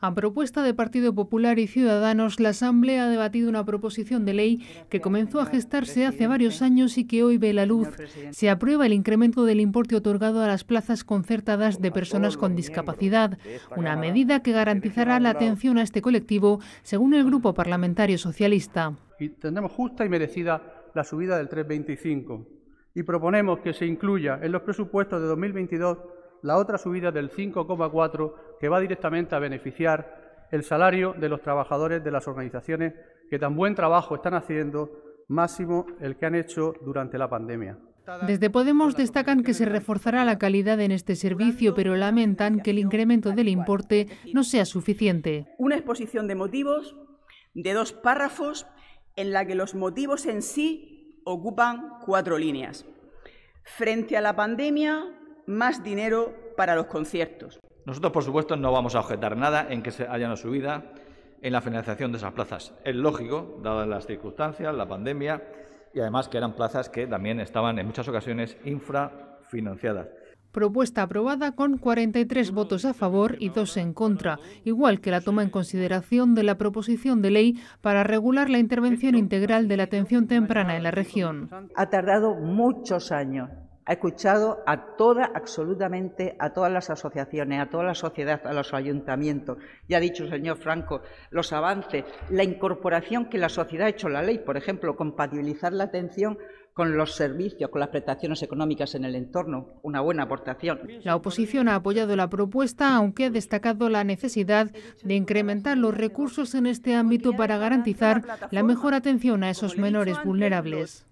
A propuesta de Partido Popular y Ciudadanos, la Asamblea ha debatido una proposición de ley que comenzó a gestarse hace varios años y que hoy ve la luz. Se aprueba el incremento del importe otorgado a las plazas concertadas de personas con discapacidad, una medida que garantizará la atención a este colectivo, según el Grupo Parlamentario Socialista. Y tendremos justa y merecida la subida del 3,25 y proponemos que se incluya en los presupuestos de 2022 la otra subida del 5,4 que va directamente a beneficiar el salario de los trabajadores de las organizaciones que tan buen trabajo están haciendo, máximo el que han hecho durante la pandemia. Desde Podemos destacan que se reforzará la calidad en este servicio, pero lamentan que el incremento del importe no sea suficiente. Una exposición de motivos de dos párrafos en la que los motivos en sí ocupan cuatro líneas. Frente a la pandemia, más dinero para los conciertos. Nosotros, por supuesto, no vamos a objetar nada en que se haya una subida en la financiación de esas plazas. Es lógico, dadas las circunstancias, la pandemia y además que eran plazas que también estaban en muchas ocasiones infrafinanciadas. Propuesta aprobada con 43 votos a favor y dos en contra, igual que la toma en consideración de la proposición de ley para regular la intervención integral de la atención temprana en la región. Ha tardado muchos años ha escuchado a todas, absolutamente a todas las asociaciones, a toda la sociedad, a los ayuntamientos. Ya ha dicho el señor Franco los avances, la incorporación que la sociedad ha hecho en la ley, por ejemplo, compatibilizar la atención con los servicios, con las prestaciones económicas en el entorno. Una buena aportación. La oposición ha apoyado la propuesta, aunque ha destacado la necesidad de incrementar los recursos en este ámbito para garantizar la mejor atención a esos menores vulnerables.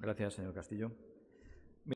Gracias, señor Castillo.